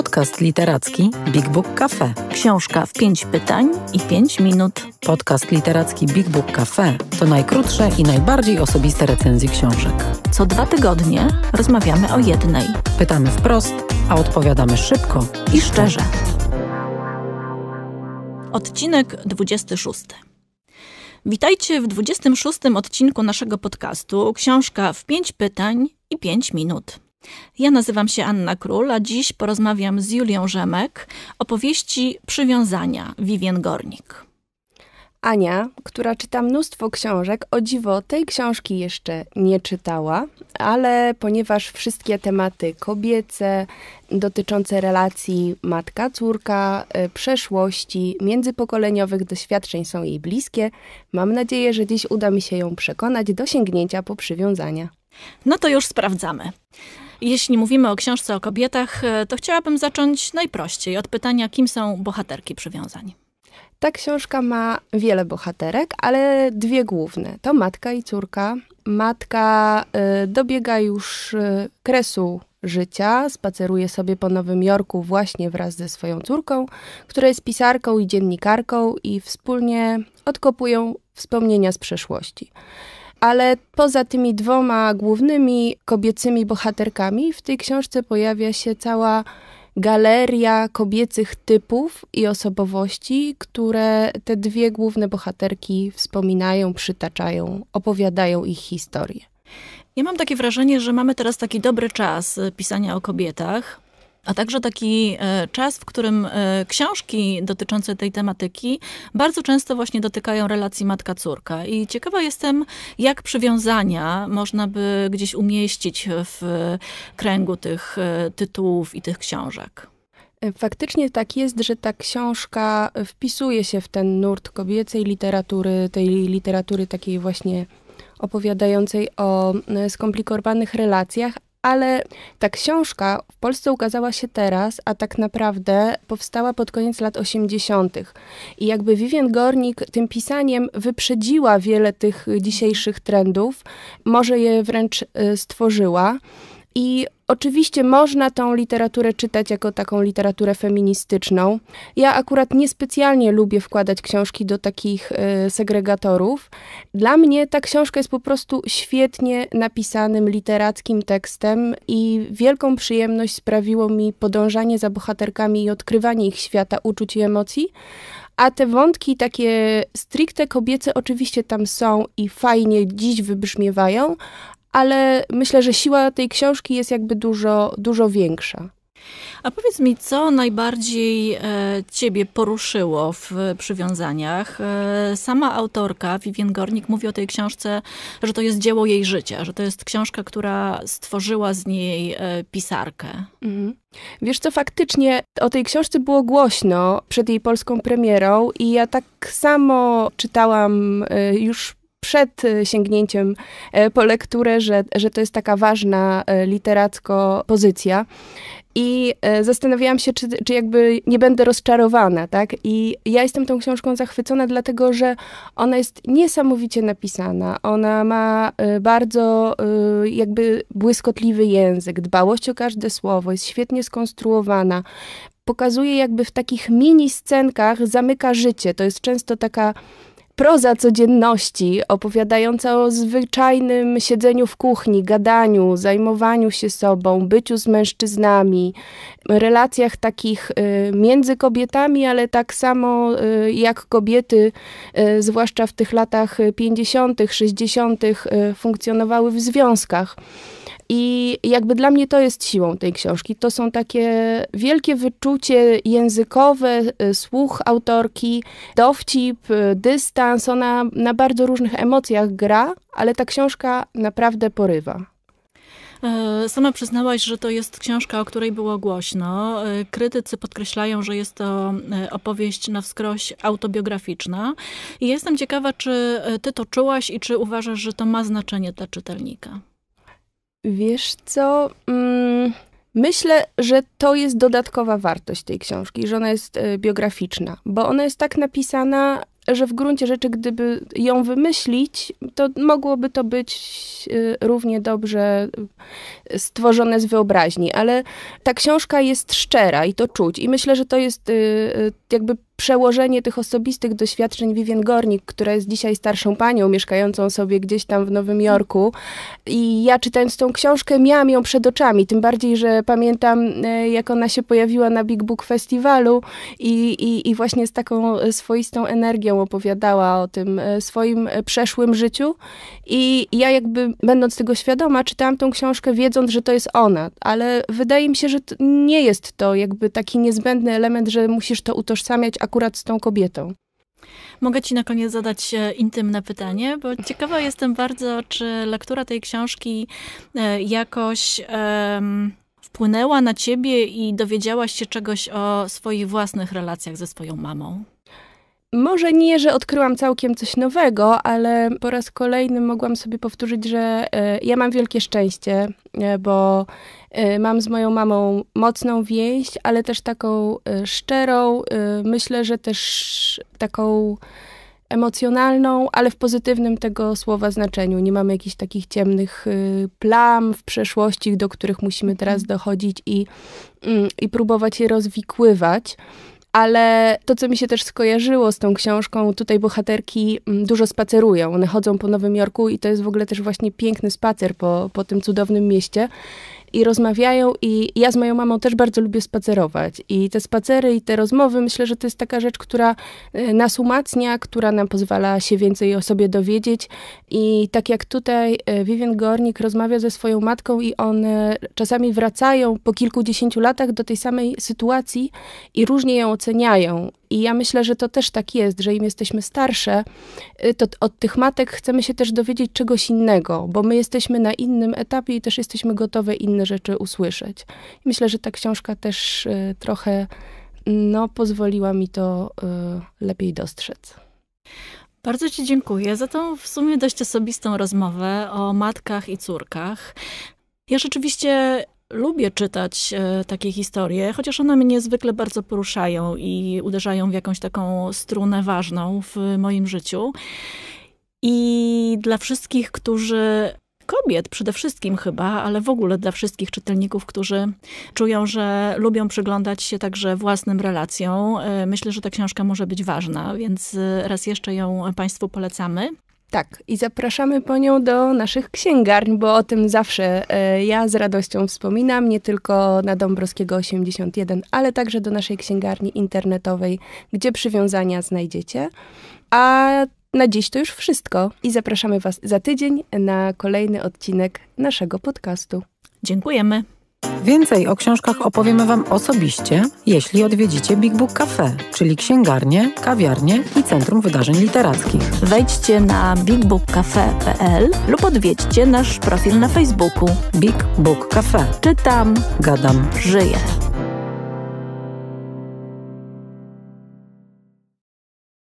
Podcast literacki Big Book Cafe. Książka w 5 pytań i 5 minut. Podcast literacki Big Book Cafe to najkrótsze i najbardziej osobiste recenzje książek. Co dwa tygodnie rozmawiamy o jednej. Pytamy wprost, a odpowiadamy szybko i szczerze. Odcinek 26. Witajcie w 26 odcinku naszego podcastu Książka w 5 pytań i 5 minut. Ja nazywam się Anna Król, a dziś porozmawiam z Julią Rzemek o powieści Przywiązania Vivien Gornik. Ania, która czyta mnóstwo książek, o dziwo tej książki jeszcze nie czytała, ale ponieważ wszystkie tematy kobiece, dotyczące relacji matka-córka, y, przeszłości, międzypokoleniowych doświadczeń są jej bliskie, mam nadzieję, że dziś uda mi się ją przekonać do sięgnięcia po przywiązania. No to już sprawdzamy. Jeśli mówimy o książce o kobietach, e, to chciałabym zacząć najprościej od pytania, kim są bohaterki przywiązani. Ta książka ma wiele bohaterek, ale dwie główne. To matka i córka. Matka e, dobiega już e, kresu życia, spaceruje sobie po Nowym Jorku właśnie wraz ze swoją córką, która jest pisarką i dziennikarką i wspólnie odkopują wspomnienia z przeszłości. Ale poza tymi dwoma głównymi kobiecymi bohaterkami, w tej książce pojawia się cała galeria kobiecych typów i osobowości, które te dwie główne bohaterki wspominają, przytaczają, opowiadają ich historię. Ja mam takie wrażenie, że mamy teraz taki dobry czas pisania o kobietach, a także taki e, czas, w którym e, książki dotyczące tej tematyki bardzo często właśnie dotykają relacji matka-córka. I ciekawa jestem, jak przywiązania można by gdzieś umieścić w kręgu tych e, tytułów i tych książek. Faktycznie tak jest, że ta książka wpisuje się w ten nurt kobiecej literatury, tej literatury takiej właśnie opowiadającej o skomplikowanych relacjach, ale ta książka w Polsce ukazała się teraz, a tak naprawdę powstała pod koniec lat 80. I jakby Vivian Gornik tym pisaniem wyprzedziła wiele tych dzisiejszych trendów, może je wręcz y, stworzyła. I oczywiście można tą literaturę czytać jako taką literaturę feministyczną. Ja akurat niespecjalnie lubię wkładać książki do takich y, segregatorów. Dla mnie ta książka jest po prostu świetnie napisanym literackim tekstem i wielką przyjemność sprawiło mi podążanie za bohaterkami i odkrywanie ich świata, uczuć i emocji. A te wątki takie stricte kobiece oczywiście tam są i fajnie dziś wybrzmiewają, ale myślę, że siła tej książki jest jakby dużo, dużo większa. A powiedz mi, co najbardziej e, ciebie poruszyło w przywiązaniach? E, sama autorka, Vivien Gornik, mówi o tej książce, że to jest dzieło jej życia, że to jest książka, która stworzyła z niej e, pisarkę. Mhm. Wiesz co, faktycznie o tej książce było głośno przed jej polską premierą i ja tak samo czytałam e, już przed e, sięgnięciem e, po lekturę, że, że to jest taka ważna e, literacko pozycja. I zastanawiałam się, czy, czy jakby nie będę rozczarowana, tak? I ja jestem tą książką zachwycona, dlatego że ona jest niesamowicie napisana. Ona ma bardzo jakby błyskotliwy język, dbałość o każde słowo, jest świetnie skonstruowana pokazuje jakby w takich mini scenkach zamyka życie. To jest często taka proza codzienności, opowiadająca o zwyczajnym siedzeniu w kuchni, gadaniu, zajmowaniu się sobą, byciu z mężczyznami, relacjach takich y, między kobietami, ale tak samo y, jak kobiety, y, zwłaszcza w tych latach 50., 60., funkcjonowały w związkach. I jakby dla mnie to jest siłą tej książki. To są takie wielkie wyczucie językowe, słuch autorki, dowcip, dystans Ansona na bardzo różnych emocjach gra, ale ta książka naprawdę porywa. E, sama przyznałaś, że to jest książka, o której było głośno. E, krytycy podkreślają, że jest to e, opowieść na wskroś autobiograficzna. I jestem ciekawa, czy ty to czułaś i czy uważasz, że to ma znaczenie dla czytelnika? Wiesz co? Mm, myślę, że to jest dodatkowa wartość tej książki, że ona jest biograficzna, bo ona jest tak napisana, że w gruncie rzeczy, gdyby ją wymyślić, to mogłoby to być y, równie dobrze y, stworzone z wyobraźni, ale ta książka jest szczera i to czuć. I myślę, że to jest y, jakby przełożenie tych osobistych doświadczeń Vivien Gornik, która jest dzisiaj starszą panią mieszkającą sobie gdzieś tam w Nowym Jorku. I ja czytając tą książkę miałam ją przed oczami, tym bardziej, że pamiętam e, jak ona się pojawiła na Big Book Festiwalu i, i, i właśnie z taką e, swoistą energią opowiadała o tym e, swoim przeszłym życiu. I ja jakby będąc tego świadoma, czytałam tą książkę wiedząc, że to jest ona, ale wydaje mi się, że nie jest to jakby taki niezbędny element, że musisz to utożsamiać, a akurat z tą kobietą. Mogę Ci na koniec zadać e, intymne pytanie, bo ciekawa jestem bardzo, czy lektura tej książki e, jakoś um, wpłynęła na Ciebie i dowiedziałaś się czegoś o swoich własnych relacjach ze swoją mamą. Może nie, że odkryłam całkiem coś nowego, ale po raz kolejny mogłam sobie powtórzyć, że e, ja mam wielkie szczęście, e, bo e, mam z moją mamą mocną więź, ale też taką szczerą, myślę, że też taką emocjonalną, ale w pozytywnym tego słowa znaczeniu. Nie mamy jakichś takich ciemnych plam w przeszłości, do których musimy teraz mhm. dochodzić i, mm, i próbować je rozwikływać ale to, co mi się też skojarzyło z tą książką, tutaj bohaterki mm, dużo spacerują. One chodzą po Nowym Jorku i to jest w ogóle też właśnie piękny spacer po, po tym cudownym mieście i rozmawiają i ja z moją mamą też bardzo lubię spacerować i te spacery i te rozmowy, myślę, że to jest taka rzecz, która e, nas umacnia, która nam pozwala się więcej o sobie dowiedzieć i tak jak tutaj e, Vivian Gornik rozmawia ze swoją matką i one czasami wracają po kilkudziesięciu latach do tej samej sytuacji i różnie ją oceniają i ja myślę, że to też tak jest, że im jesteśmy starsze, e, to od tych matek chcemy się też dowiedzieć czegoś innego, bo my jesteśmy na innym etapie i też jesteśmy gotowe inne rzeczy usłyszeć. Myślę, że ta książka też e, trochę no, pozwoliła mi to e, lepiej dostrzec. Bardzo Ci dziękuję za tą w sumie dość osobistą rozmowę o matkach i córkach. Ja rzeczywiście lubię czytać e, takie historie, chociaż one mnie zwykle bardzo poruszają i uderzają w jakąś taką strunę ważną w moim życiu. I dla wszystkich, którzy kobiet przede wszystkim chyba, ale w ogóle dla wszystkich czytelników, którzy czują, że lubią przyglądać się także własnym relacjom. E, myślę, że ta książka może być ważna, więc e, raz jeszcze ją Państwu polecamy. Tak, i zapraszamy po nią do naszych księgarni, bo o tym zawsze e, ja z radością wspominam, nie tylko na Dąbrowskiego 81, ale także do naszej księgarni internetowej, gdzie przywiązania znajdziecie. A na dziś to już wszystko i zapraszamy Was za tydzień na kolejny odcinek naszego podcastu. Dziękujemy. Więcej o książkach opowiemy Wam osobiście, jeśli odwiedzicie Big Book Cafe, czyli księgarnię, kawiarnię i Centrum Wydarzeń Literackich. Wejdźcie na bigbookcafe.pl lub odwiedźcie nasz profil na Facebooku. Big Book Cafe. Czytam, gadam, żyję.